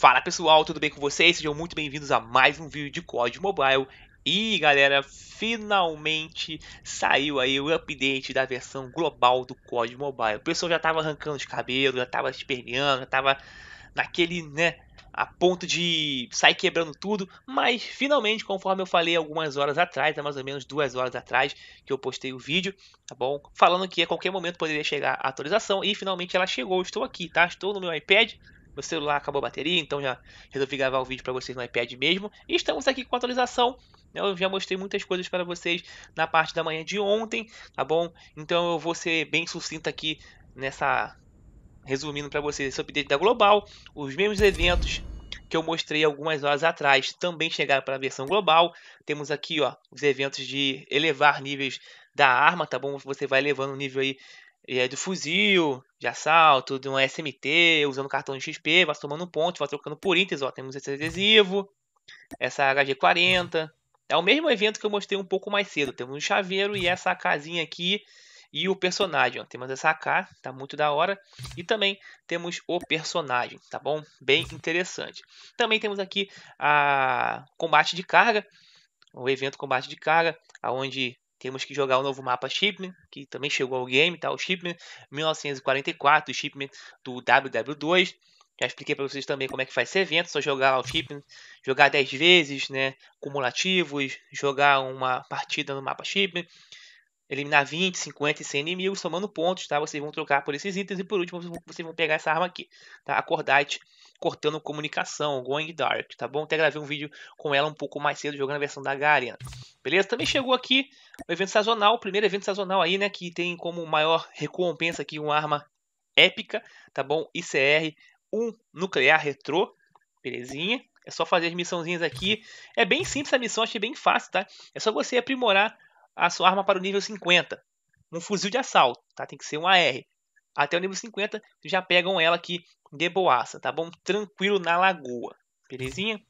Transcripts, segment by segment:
Fala pessoal, tudo bem com vocês? Sejam muito bem-vindos a mais um vídeo de COD Mobile. E galera, finalmente saiu aí o update da versão global do COD Mobile. O pessoal já estava arrancando os cabelos, já estava esperneando, já estava naquele, né, a ponto de sair quebrando tudo. Mas finalmente, conforme eu falei algumas horas atrás, há né, mais ou menos duas horas atrás que eu postei o vídeo, tá bom? Falando que a qualquer momento poderia chegar a atualização e finalmente ela chegou. Estou aqui, tá? Estou no meu iPad, meu celular acabou a bateria, então já resolvi gravar o vídeo para vocês no iPad mesmo. E estamos aqui com a atualização. Né? Eu já mostrei muitas coisas para vocês na parte da manhã de ontem, tá bom? Então eu vou ser bem sucinto aqui nessa resumindo para vocês esse update da Global, os mesmos eventos que eu mostrei algumas horas atrás também chegaram para a versão global. Temos aqui, ó, os eventos de elevar níveis da arma, tá bom? Você vai elevando o nível aí e é de fuzil, de assalto, de um SMT, usando cartão de XP, vai tomando ponto, vai trocando por itens, ó. Temos esse adesivo, essa HG40. É o mesmo evento que eu mostrei um pouco mais cedo. Temos um chaveiro e essa casinha aqui e o personagem. Ó. Temos essa AK, tá muito da hora. E também temos o personagem, tá bom? Bem interessante. Também temos aqui a combate de carga, o evento combate de carga, aonde temos que jogar o um novo mapa Shipment, que também chegou ao game, tá? O Shipment 1944, o Shipment do WW2. Já expliquei para vocês também como é que faz esse evento, só jogar o Shipment, jogar 10 vezes, né, cumulativos, jogar uma partida no mapa Shipment, eliminar 20, 50 e 100 inimigos, somando pontos, tá? Vocês vão trocar por esses itens e por último vocês vão pegar essa arma aqui, tá? A Cordite cortando comunicação, Going Dark, tá bom? Até gravei um vídeo com ela um pouco mais cedo, jogando a versão da garena Beleza? Também chegou aqui o evento sazonal, o primeiro evento sazonal aí, né? Que tem como maior recompensa aqui uma arma épica, tá bom? ICR 1 Nuclear Retro, belezinha? É só fazer as missãozinhas aqui. É bem simples a missão, achei bem fácil, tá? É só você aprimorar a sua arma para o nível 50. Um fuzil de assalto, tá? Tem que ser um AR até o nível 50, já pegam ela aqui de boaça, tá bom? Tranquilo na lagoa, belezinha?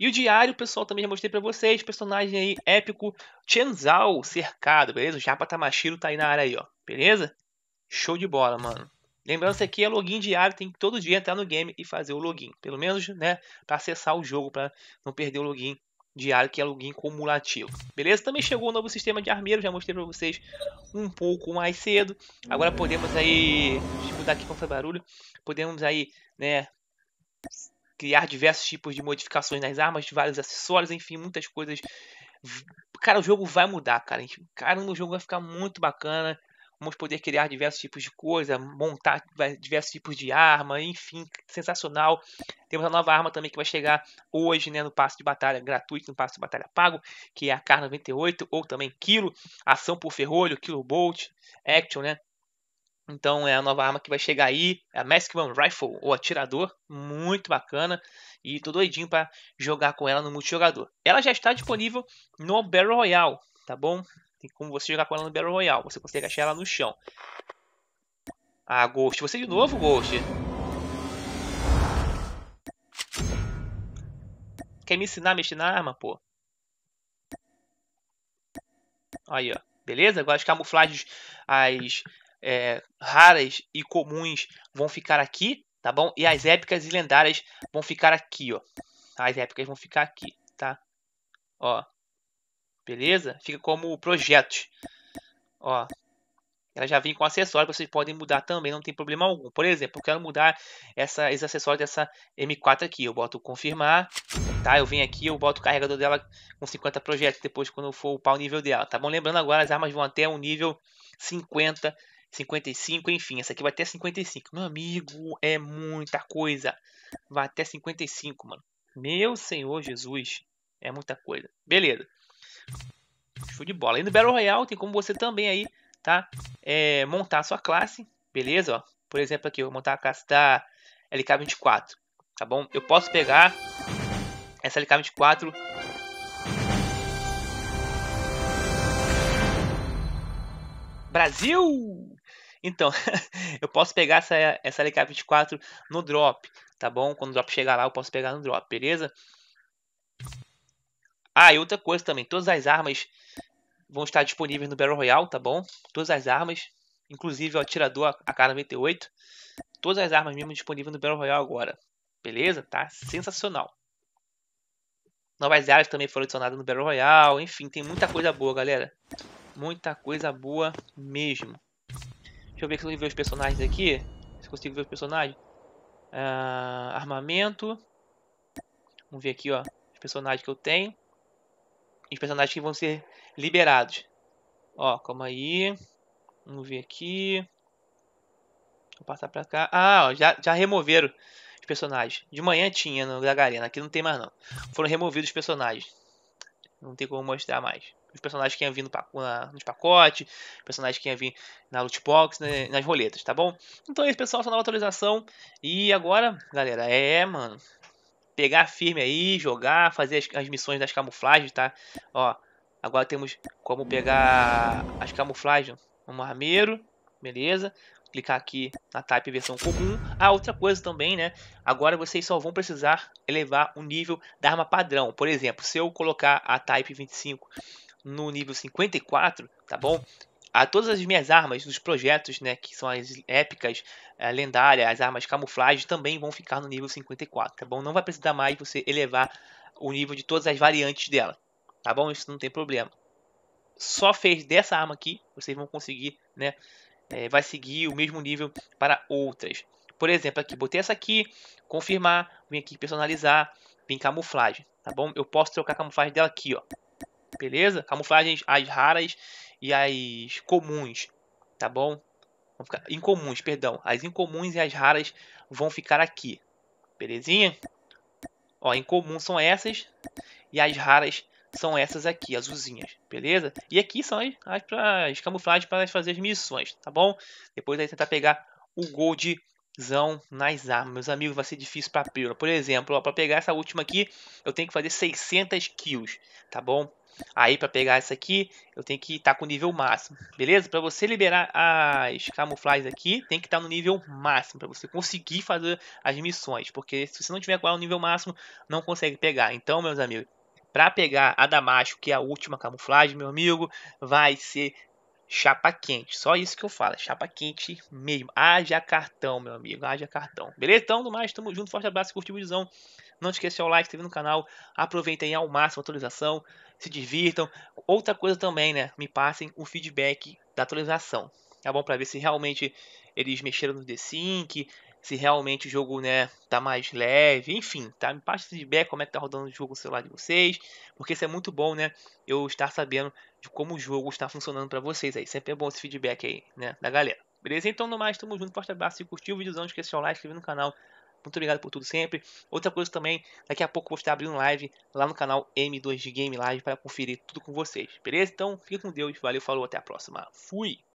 E o diário, pessoal, também já mostrei pra vocês. Personagem aí épico, Chenzao cercado, beleza? O Japa Tamashiro tá aí na área aí, ó. Beleza? Show de bola, mano. Lembrando que aqui é login diário, tem que todo dia entrar no game e fazer o login. Pelo menos, né, pra acessar o jogo, pra não perder o login diário, que é login cumulativo. Beleza? Também chegou o um novo sistema de armeiro, já mostrei para vocês um pouco mais cedo. Agora podemos aí, deixa eu mudar aqui para fazer barulho, podemos aí, né, criar diversos tipos de modificações nas armas, vários acessórios, enfim, muitas coisas. Cara, o jogo vai mudar, cara. Caramba, o jogo vai ficar muito bacana. Vamos poder criar diversos tipos de coisa, montar diversos tipos de arma, enfim, sensacional. Temos a nova arma também que vai chegar hoje né, no passo de batalha gratuito, no passo de batalha pago, que é a Car 98 ou também Kilo, ação por ferrolho, Kilo Bolt, Action, né? Então é a nova arma que vai chegar aí, é a Mexican Rifle, ou atirador, muito bacana. E tô doidinho para jogar com ela no multijogador. Ela já está disponível no Battle Royale, tá bom? Tem como você jogar com ela no Battle Royale. Você consegue achar ela no chão. Ah, Ghost. Você de novo, Ghost? Quer me ensinar a mexer na arma, pô? Aí, ó. Beleza? Agora as camuflagens as é, raras e comuns vão ficar aqui, tá bom? E as épicas e lendárias vão ficar aqui, ó. As épicas vão ficar aqui, tá? Ó. Beleza? Fica como projeto. Ó, ela já vem com acessório vocês podem mudar também, não tem problema algum. Por exemplo, eu quero mudar essa, esse acessório dessa M4 aqui. Eu boto confirmar, tá? Eu venho aqui, eu boto o carregador dela com 50 projetos depois quando eu for upar o nível dela, tá bom? Lembrando agora, as armas vão até o um nível 50, 55, enfim. Essa aqui vai até 55. Meu amigo, é muita coisa. Vai até 55, mano. Meu Senhor Jesus, é muita coisa. Beleza. Show de bola. E no Battle Royale tem como você também aí, tá? É, montar a sua classe, beleza? Ó, por exemplo aqui, eu vou montar a classe da LK24, tá bom? Eu posso pegar essa LK24 Brasil! Então, eu posso pegar essa, essa LK24 no drop, tá bom? Quando o drop chegar lá, eu posso pegar no drop, beleza? Ah, e outra coisa também, todas as armas vão estar disponíveis no Battle Royale, tá bom? Todas as armas, inclusive o atirador AK-98, todas as armas mesmo disponíveis no Battle Royale agora. Beleza? Tá sensacional. Novas áreas também foram adicionadas no Battle Royale, enfim, tem muita coisa boa, galera. Muita coisa boa mesmo. Deixa eu ver se eu consigo ver os personagens aqui. Se eu consigo ver os personagens. Ah, armamento. Vamos ver aqui, ó. Os personagens que eu tenho os personagens que vão ser liberados. Ó, calma aí. Vamos ver aqui. Vou passar pra cá. Ah, ó, já, já removeram os personagens. De manhã tinha no Gagarena, aqui não tem mais não. Foram removidos os personagens. Não tem como mostrar mais. Os personagens que iam vir no, na, nos pacotes, os personagens que iam vir na loot box, né, nas roletas, tá bom? Então é isso, pessoal. Essa nova atualização. E agora, galera, é, mano pegar firme aí, jogar, fazer as, as missões das camuflagens, tá? Ó, agora temos como pegar as camuflagens. Um armeiro, beleza? Clicar aqui na type versão comum. Ah, outra coisa também, né? Agora vocês só vão precisar elevar o nível da arma padrão. Por exemplo, se eu colocar a type 25 no nível 54, tá bom? a todas as minhas armas dos projetos, né, que são as épicas, a lendárias, as armas camuflagem, também vão ficar no nível 54, tá bom? Não vai precisar mais você elevar o nível de todas as variantes dela, tá bom? Isso não tem problema. Só fez dessa arma aqui, vocês vão conseguir, né, é, vai seguir o mesmo nível para outras. Por exemplo, aqui, botei essa aqui, confirmar, vim aqui personalizar, vim camuflagem, tá bom? Eu posso trocar a camuflagem dela aqui, ó. Beleza? Camuflagens as raras e as comuns, tá bom? Vão ficar, incomuns, perdão. As incomuns e as raras vão ficar aqui. Belezinha? Ó, incomuns são essas e as raras são essas aqui, azulzinhas, beleza? E aqui são as, as, as camuflagens para fazer as missões, tá bom? Depois aí tentar pegar o goldzão nas armas, meus amigos, vai ser difícil para pílula. Por exemplo, para pegar essa última aqui, eu tenho que fazer 600 kills, tá bom? Aí para pegar essa aqui, eu tenho que estar tá com o nível máximo, beleza? Para você liberar as camuflagens aqui, tem que estar tá no nível máximo para você conseguir fazer as missões, porque se você não tiver qual é o nível máximo, não consegue pegar. Então, meus amigos, para pegar a Damasco, que é a última camuflagem, meu amigo, vai ser chapa quente. Só isso que eu falo, é chapa quente mesmo. Haja cartão, meu amigo, haja cartão. Beleza? Então, no mais, tamo junto, forte abraço, curtiu o visão não esqueça o like, se no canal. Aproveitem ao máximo a atualização. Se divirtam. Outra coisa também, né? Me passem o feedback da atualização. Tá bom? Pra ver se realmente eles mexeram no D-Sync. Se realmente o jogo, né, tá mais leve. Enfim, tá? Me o feedback como é que tá rodando o jogo no celular de vocês. Porque isso é muito bom, né? Eu estar sabendo de como o jogo está funcionando para vocês aí. Sempre é bom esse feedback aí, né? Da galera. Beleza? Então, no mais, tamo junto. Forte abraço. Se curtiu o vídeo, não esqueça de deixar o like, se inscrever no canal. Muito obrigado por tudo sempre. Outra coisa também, daqui a pouco vou estar abrindo live lá no canal M2 de Game Live para conferir tudo com vocês, beleza? Então, fique com Deus, valeu, falou, até a próxima. Fui!